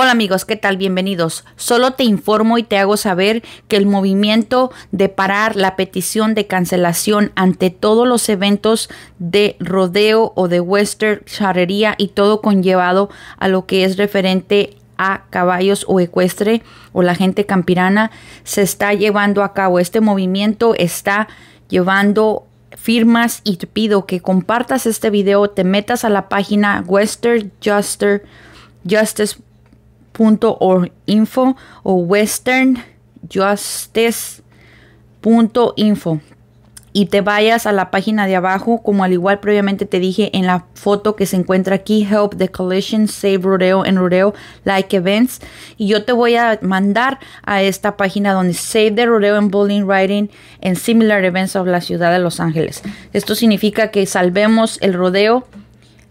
Hola amigos, ¿qué tal? Bienvenidos. Solo te informo y te hago saber que el movimiento de parar la petición de cancelación ante todos los eventos de rodeo o de western, charrería y todo conllevado a lo que es referente a caballos o ecuestre o la gente campirana se está llevando a cabo. Este movimiento está llevando firmas y te pido que compartas este video, te metas a la página Western Justice .info o westernjustice.info y te vayas a la página de abajo, como al igual previamente te dije en la foto que se encuentra aquí, Help the Collision, Save Rodeo en Rodeo, Like Events. Y yo te voy a mandar a esta página donde Save the Rodeo en bullying Riding en Similar Events of la ciudad de Los Ángeles. Esto significa que salvemos el rodeo,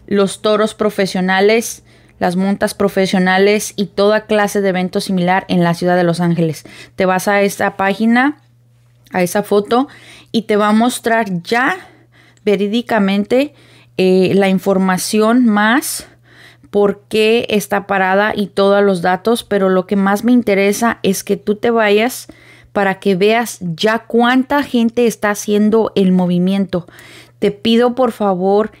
los toros profesionales las montas profesionales y toda clase de evento similar en la ciudad de Los Ángeles. Te vas a esta página, a esa foto y te va a mostrar ya verídicamente eh, la información más por qué está parada y todos los datos, pero lo que más me interesa es que tú te vayas para que veas ya cuánta gente está haciendo el movimiento. Te pido por favor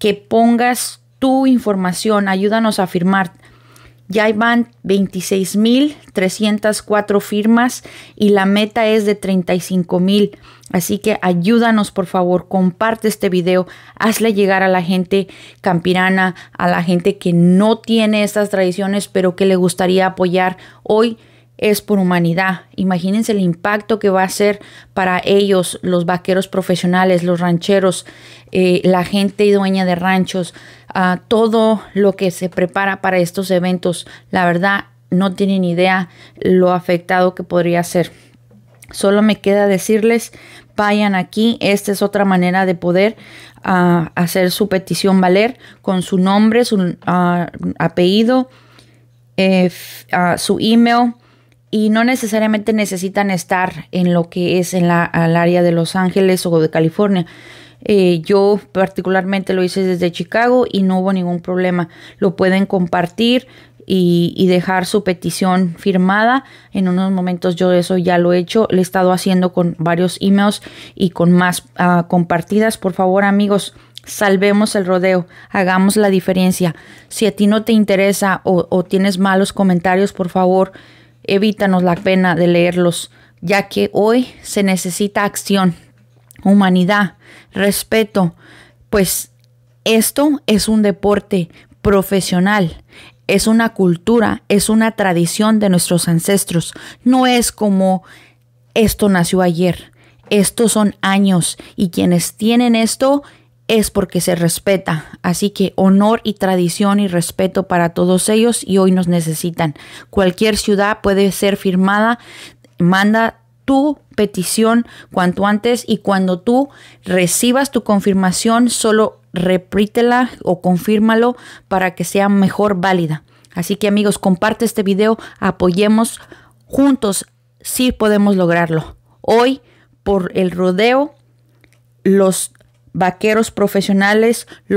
que pongas tu información, ayúdanos a firmar. Ya van 26.304 firmas y la meta es de 35.000. Así que ayúdanos, por favor, comparte este video, hazle llegar a la gente campirana, a la gente que no tiene estas tradiciones, pero que le gustaría apoyar hoy es por humanidad. Imagínense el impacto que va a ser para ellos, los vaqueros profesionales, los rancheros, eh, la gente y dueña de ranchos, ah, todo lo que se prepara para estos eventos. La verdad, no tienen idea lo afectado que podría ser. Solo me queda decirles, vayan aquí, esta es otra manera de poder ah, hacer su petición valer con su nombre, su ah, apellido, eh, su email y no necesariamente necesitan estar en lo que es en la, al área de Los Ángeles o de California. Eh, yo particularmente lo hice desde Chicago y no hubo ningún problema. Lo pueden compartir y, dejar su petición firmada. En unos momentos yo eso ya lo he hecho. Lo he estado haciendo con varios emails y con más ah, compartidas. Por favor amigos, salvemos el rodeo, hagamos la diferencia. Si a ti no te interesa o tienes malos comentarios, por favor evítanos la pena de leerlos, ya que hoy se necesita acción, humanidad, respeto, pues esto es un deporte profesional, es una cultura, es una tradición de nuestros ancestros, no es como esto nació ayer. Estos son años y quienes tienen esto es porque se respeta. Así que honor y tradición y respeto para todos ellos y hoy nos necesitan. Cualquier ciudad puede ser firmada. Manda tu petición cuanto antes y cuando tú recibas tu confirmación, solo repítela o confírmalo para que sea mejor válida. Así que amigos, comparte este video, apoyemos juntos si podemos lograrlo. Hoy, por el rodeo, los vaqueros profesionales, los